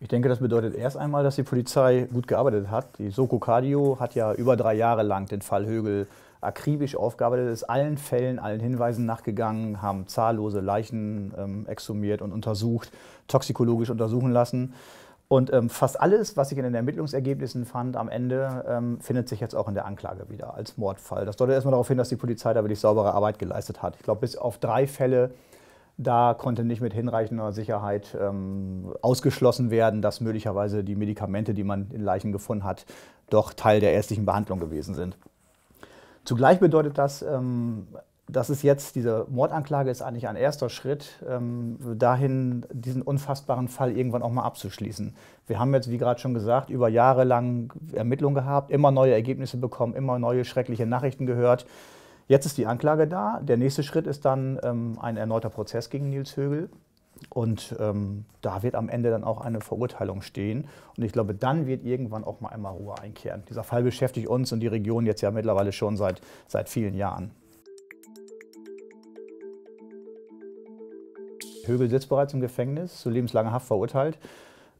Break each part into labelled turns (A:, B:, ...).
A: Ich denke, das bedeutet erst einmal, dass die Polizei gut gearbeitet hat. Die Soko Cardio hat ja über drei Jahre lang den Fall Högel akribisch aufgearbeitet, ist allen Fällen, allen Hinweisen nachgegangen, haben zahllose Leichen ähm, exhumiert und untersucht, toxikologisch untersuchen lassen. Und ähm, fast alles, was ich in den Ermittlungsergebnissen fand am Ende, ähm, findet sich jetzt auch in der Anklage wieder als Mordfall. Das deutet erstmal darauf hin, dass die Polizei da wirklich saubere Arbeit geleistet hat. Ich glaube, bis auf drei Fälle da konnte nicht mit hinreichender Sicherheit ähm, ausgeschlossen werden, dass möglicherweise die Medikamente, die man in Leichen gefunden hat, doch Teil der ärztlichen Behandlung gewesen sind. Zugleich bedeutet das, ähm, dass es jetzt, diese Mordanklage ist eigentlich ein erster Schritt ähm, dahin, diesen unfassbaren Fall irgendwann auch mal abzuschließen. Wir haben jetzt, wie gerade schon gesagt, über Jahre lang Ermittlungen gehabt, immer neue Ergebnisse bekommen, immer neue schreckliche Nachrichten gehört. Jetzt ist die Anklage da. Der nächste Schritt ist dann ähm, ein erneuter Prozess gegen Nils Högel. Und ähm, da wird am Ende dann auch eine Verurteilung stehen. Und ich glaube, dann wird irgendwann auch mal einmal Ruhe einkehren. Dieser Fall beschäftigt uns und die Region jetzt ja mittlerweile schon seit, seit vielen Jahren. Högel sitzt bereits im Gefängnis, zu lebenslanger Haft verurteilt.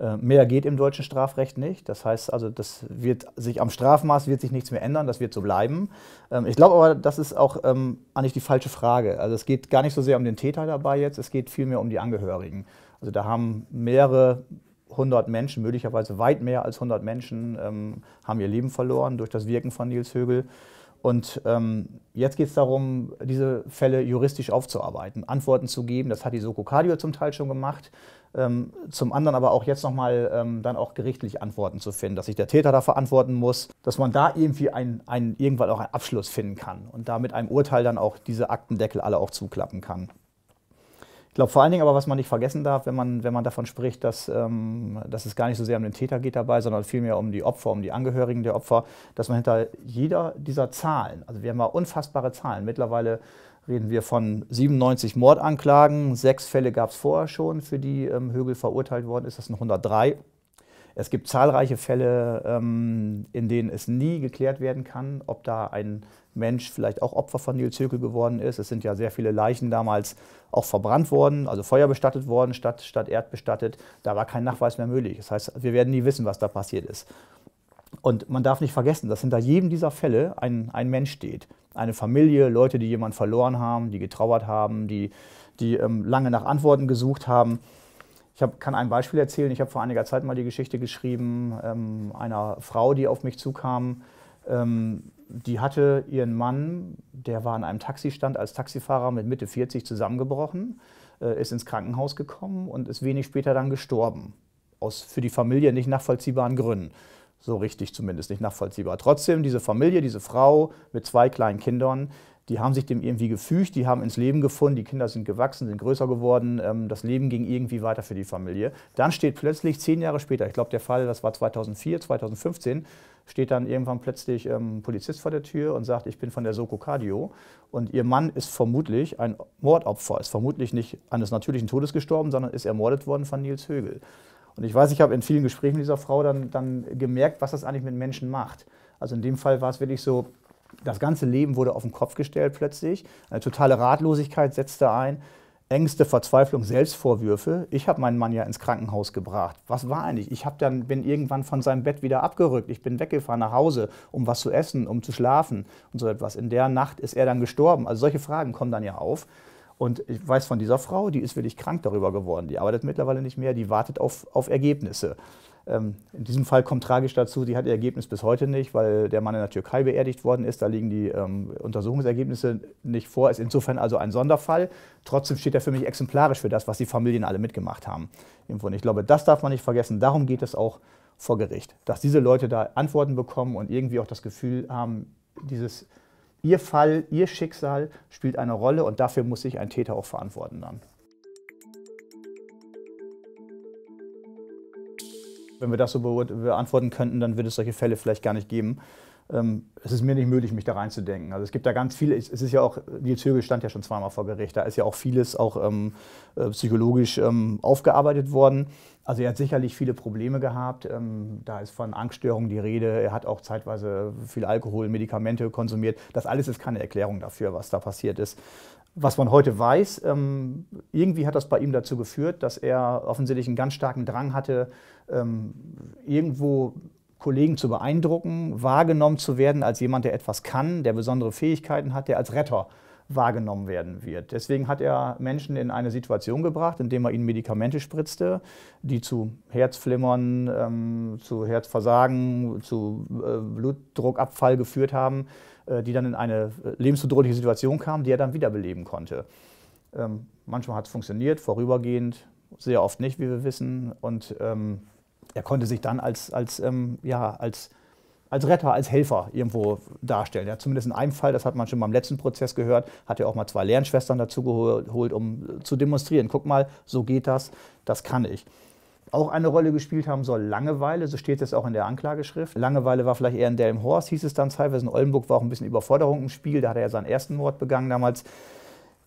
A: Äh, mehr geht im deutschen Strafrecht nicht. Das heißt also, das wird sich am Strafmaß wird sich nichts mehr ändern, das wird so bleiben. Ähm, ich glaube aber, das ist auch ähm, eigentlich die falsche Frage. Also es geht gar nicht so sehr um den Täter dabei jetzt, es geht vielmehr um die Angehörigen. Also da haben mehrere hundert Menschen, möglicherweise weit mehr als hundert Menschen, ähm, haben ihr Leben verloren durch das Wirken von Nils Högel. Und ähm, jetzt geht es darum, diese Fälle juristisch aufzuarbeiten, Antworten zu geben. Das hat die Soko Cardio zum Teil schon gemacht. Ähm, zum anderen aber auch jetzt nochmal ähm, dann auch gerichtlich Antworten zu finden, dass sich der Täter da verantworten muss, dass man da irgendwie ein, ein, irgendwann auch einen Abschluss finden kann und da mit einem Urteil dann auch diese Aktendeckel alle auch zuklappen kann glaube vor allen Dingen aber, was man nicht vergessen darf, wenn man, wenn man davon spricht, dass, ähm, dass es gar nicht so sehr um den Täter geht dabei, sondern vielmehr um die Opfer, um die Angehörigen der Opfer, dass man hinter jeder dieser Zahlen, also wir haben ja unfassbare Zahlen, mittlerweile reden wir von 97 Mordanklagen, sechs Fälle gab es vorher schon, für die ähm, Högel verurteilt worden ist, das sind 103 es gibt zahlreiche Fälle, ähm, in denen es nie geklärt werden kann, ob da ein Mensch vielleicht auch Opfer von Nils Höckel geworden ist. Es sind ja sehr viele Leichen damals auch verbrannt worden, also Feuer bestattet worden, statt, statt bestattet. Da war kein Nachweis mehr möglich. Das heißt, wir werden nie wissen, was da passiert ist. Und man darf nicht vergessen, dass hinter jedem dieser Fälle ein, ein Mensch steht. Eine Familie, Leute, die jemanden verloren haben, die getrauert haben, die, die ähm, lange nach Antworten gesucht haben. Ich hab, kann ein Beispiel erzählen. Ich habe vor einiger Zeit mal die Geschichte geschrieben ähm, einer Frau, die auf mich zukam. Ähm, die hatte ihren Mann, der war an einem Taxistand als Taxifahrer mit Mitte 40 zusammengebrochen, äh, ist ins Krankenhaus gekommen und ist wenig später dann gestorben. Aus für die Familie nicht nachvollziehbaren Gründen. So richtig zumindest nicht nachvollziehbar. Trotzdem, diese Familie, diese Frau mit zwei kleinen Kindern, die haben sich dem irgendwie gefügt, die haben ins Leben gefunden, die Kinder sind gewachsen, sind größer geworden, ähm, das Leben ging irgendwie weiter für die Familie. Dann steht plötzlich zehn Jahre später, ich glaube der Fall, das war 2004, 2015, steht dann irgendwann plötzlich ein ähm, Polizist vor der Tür und sagt, ich bin von der Soko Cardio und ihr Mann ist vermutlich ein Mordopfer, ist vermutlich nicht eines natürlichen Todes gestorben, sondern ist ermordet worden von Nils Högel. Und ich weiß, ich habe in vielen Gesprächen mit dieser Frau dann, dann gemerkt, was das eigentlich mit Menschen macht. Also in dem Fall war es wirklich so, das ganze Leben wurde auf den Kopf gestellt plötzlich. Eine totale Ratlosigkeit setzte ein. Ängste, Verzweiflung, Selbstvorwürfe. Ich habe meinen Mann ja ins Krankenhaus gebracht. Was war eigentlich? Ich dann, bin irgendwann von seinem Bett wieder abgerückt. Ich bin weggefahren nach Hause, um was zu essen, um zu schlafen und so etwas. In der Nacht ist er dann gestorben. Also solche Fragen kommen dann ja auf. Und ich weiß von dieser Frau, die ist wirklich krank darüber geworden. Die arbeitet mittlerweile nicht mehr, die wartet auf, auf Ergebnisse. Ähm, in diesem Fall kommt tragisch dazu, die hat ihr Ergebnis bis heute nicht, weil der Mann in der Türkei beerdigt worden ist. Da liegen die ähm, Untersuchungsergebnisse nicht vor. Ist insofern also ein Sonderfall. Trotzdem steht er für mich exemplarisch für das, was die Familien alle mitgemacht haben. Und ich glaube, das darf man nicht vergessen. Darum geht es auch vor Gericht, dass diese Leute da Antworten bekommen und irgendwie auch das Gefühl haben, dieses ihr Fall, ihr Schicksal spielt eine Rolle und dafür muss sich ein Täter auch verantworten dann. Wenn wir das so beantworten könnten, dann würde es solche Fälle vielleicht gar nicht geben. Ähm, es ist mir nicht möglich, mich da reinzudenken. Also es gibt da ganz viele, es ist ja auch, Nils Högel stand ja schon zweimal vor Gericht, da ist ja auch vieles auch ähm, äh, psychologisch ähm, aufgearbeitet worden. Also er hat sicherlich viele Probleme gehabt, ähm, da ist von Angststörungen die Rede, er hat auch zeitweise viel Alkohol, Medikamente konsumiert. Das alles ist keine Erklärung dafür, was da passiert ist. Was man heute weiß, ähm, irgendwie hat das bei ihm dazu geführt, dass er offensichtlich einen ganz starken Drang hatte, ähm, irgendwo Kollegen zu beeindrucken, wahrgenommen zu werden als jemand, der etwas kann, der besondere Fähigkeiten hat, der als Retter wahrgenommen werden wird. Deswegen hat er Menschen in eine Situation gebracht, indem er ihnen Medikamente spritzte, die zu Herzflimmern, ähm, zu Herzversagen, zu äh, Blutdruckabfall geführt haben, äh, die dann in eine äh, lebensbedrohliche Situation kamen, die er dann wiederbeleben konnte. Ähm, manchmal hat es funktioniert, vorübergehend, sehr oft nicht, wie wir wissen. Und ähm, er konnte sich dann als, als, ähm, ja, als, als Retter, als Helfer irgendwo darstellen. Ja, zumindest in einem Fall, das hat man schon beim letzten Prozess gehört, hat er auch mal zwei Lernschwestern dazu geholt, um zu demonstrieren. Guck mal, so geht das, das kann ich. Auch eine Rolle gespielt haben soll Langeweile, so steht es auch in der Anklageschrift. Langeweile war vielleicht eher in Delmhorst, hieß es dann teilweise. In Oldenburg war auch ein bisschen Überforderung im Spiel, da hat er ja seinen ersten Mord begangen damals.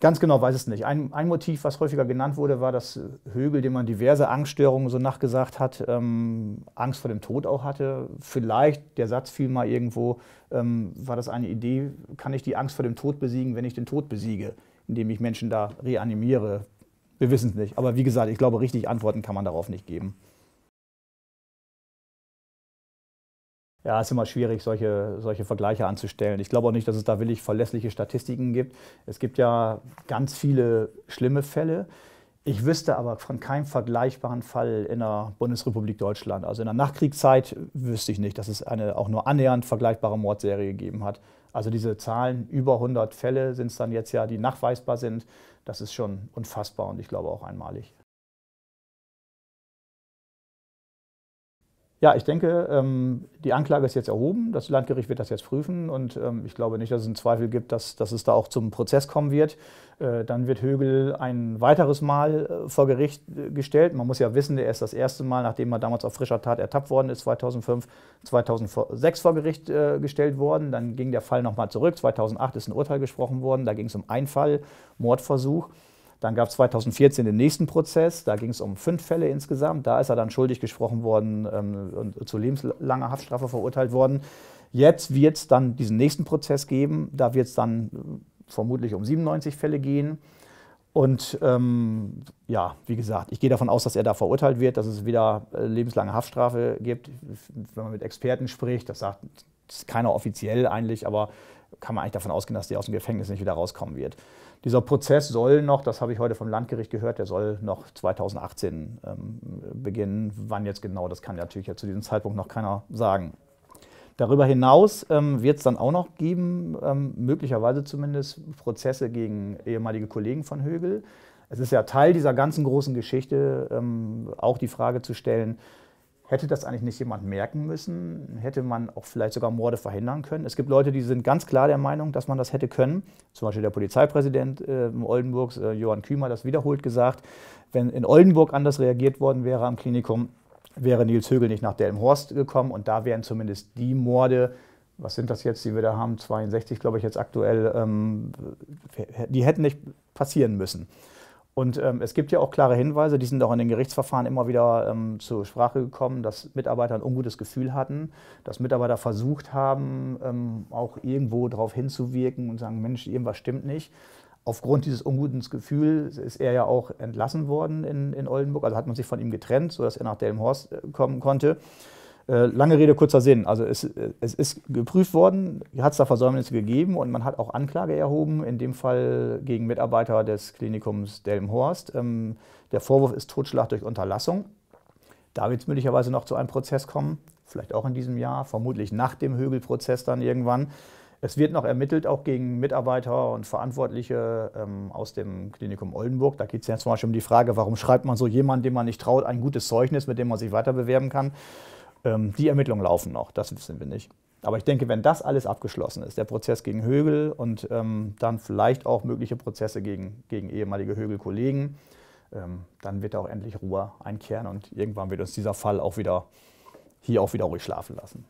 A: Ganz genau weiß es nicht. Ein, ein, Motiv, was häufiger genannt wurde, war, dass Högel, dem man diverse Angststörungen so nachgesagt hat, ähm, Angst vor dem Tod auch hatte. Vielleicht, der Satz fiel mal irgendwo, ähm, war das eine Idee, kann ich die Angst vor dem Tod besiegen, wenn ich den Tod besiege, indem ich Menschen da reanimiere? Wir wissen es nicht. Aber wie gesagt, ich glaube, richtig Antworten kann man darauf nicht geben. Ja, ist immer schwierig, solche, solche Vergleiche anzustellen. Ich glaube auch nicht, dass es da willig verlässliche Statistiken gibt. Es gibt ja ganz viele schlimme Fälle. Ich wüsste aber von keinem vergleichbaren Fall in der Bundesrepublik Deutschland. Also in der Nachkriegszeit wüsste ich nicht, dass es eine auch nur annähernd vergleichbare Mordserie gegeben hat. Also diese Zahlen, über 100 Fälle sind es dann jetzt ja, die nachweisbar sind. Das ist schon unfassbar und ich glaube auch einmalig. Ja, ich denke, ähm, die Anklage ist jetzt erhoben. Das Landgericht wird das jetzt prüfen und ähm, ich glaube nicht, dass es einen Zweifel gibt, dass, dass es da auch zum Prozess kommen wird. Äh, dann wird Högel ein weiteres Mal äh, vor Gericht äh, gestellt. Man muss ja wissen, er ist das erste Mal, nachdem er damals auf frischer Tat ertappt worden ist, 2005, 2006 vor Gericht gestellt worden. Dann ging der Fall nochmal zurück. 2008 ist ein Urteil gesprochen worden. Da ging es um Einfall, Mordversuch. Dann gab es 2014 den nächsten Prozess, da ging es um fünf Fälle insgesamt. Da ist er dann schuldig gesprochen worden ähm, und zu lebenslanger Haftstrafe verurteilt worden. Jetzt wird es dann diesen nächsten Prozess geben, da wird es dann äh, vermutlich um 97 Fälle gehen. Und ähm, ja, wie gesagt, ich gehe davon aus, dass er da verurteilt wird, dass es wieder äh, lebenslange Haftstrafe gibt. Wenn man mit Experten spricht, das sagt keiner offiziell eigentlich, aber kann man eigentlich davon ausgehen, dass die aus dem Gefängnis nicht wieder rauskommen wird. Dieser Prozess soll noch, das habe ich heute vom Landgericht gehört, der soll noch 2018 ähm, beginnen. Wann jetzt genau, das kann natürlich ja zu diesem Zeitpunkt noch keiner sagen. Darüber hinaus ähm, wird es dann auch noch geben, ähm, möglicherweise zumindest, Prozesse gegen ehemalige Kollegen von Högel. Es ist ja Teil dieser ganzen großen Geschichte, ähm, auch die Frage zu stellen, Hätte das eigentlich nicht jemand merken müssen? Hätte man auch vielleicht sogar Morde verhindern können? Es gibt Leute, die sind ganz klar der Meinung, dass man das hätte können. Zum Beispiel der Polizeipräsident äh, Oldenburgs, äh, Johann Kümer, das wiederholt gesagt. Wenn in Oldenburg anders reagiert worden wäre am Klinikum, wäre Nils Högel nicht nach Delmhorst gekommen und da wären zumindest die Morde, was sind das jetzt, die wir da haben, 62 glaube ich jetzt aktuell, ähm, die hätten nicht passieren müssen. Und ähm, es gibt ja auch klare Hinweise, die sind auch in den Gerichtsverfahren immer wieder ähm, zur Sprache gekommen, dass Mitarbeiter ein ungutes Gefühl hatten, dass Mitarbeiter versucht haben, ähm, auch irgendwo darauf hinzuwirken und sagen, Mensch, irgendwas stimmt nicht. Aufgrund dieses unguten Gefühls ist er ja auch entlassen worden in, in Oldenburg, also hat man sich von ihm getrennt, sodass er nach Delmhorst äh, kommen konnte. Äh, lange Rede, kurzer Sinn. Also es, es ist geprüft worden, hat es da Versäumnisse gegeben und man hat auch Anklage erhoben, in dem Fall gegen Mitarbeiter des Klinikums Delmhorst. Ähm, der Vorwurf ist Totschlag durch Unterlassung. Da wird es möglicherweise noch zu einem Prozess kommen, vielleicht auch in diesem Jahr, vermutlich nach dem Högelprozess dann irgendwann. Es wird noch ermittelt, auch gegen Mitarbeiter und Verantwortliche ähm, aus dem Klinikum Oldenburg. Da geht es ja zum Beispiel um die Frage, warum schreibt man so jemandem, dem man nicht traut, ein gutes Zeugnis, mit dem man sich weiter bewerben kann. Ähm, die Ermittlungen laufen noch, das wissen wir nicht. Aber ich denke, wenn das alles abgeschlossen ist, der Prozess gegen Högel und ähm, dann vielleicht auch mögliche Prozesse gegen, gegen ehemalige Högel-Kollegen, ähm, dann wird da auch endlich Ruhe einkehren und irgendwann wird uns dieser Fall auch wieder hier auch wieder ruhig schlafen lassen.